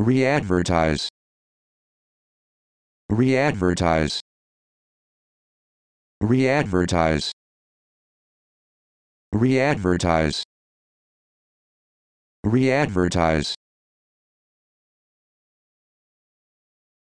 Readvertise. Readvertise. Readvertise. Readvertise. Readvertise.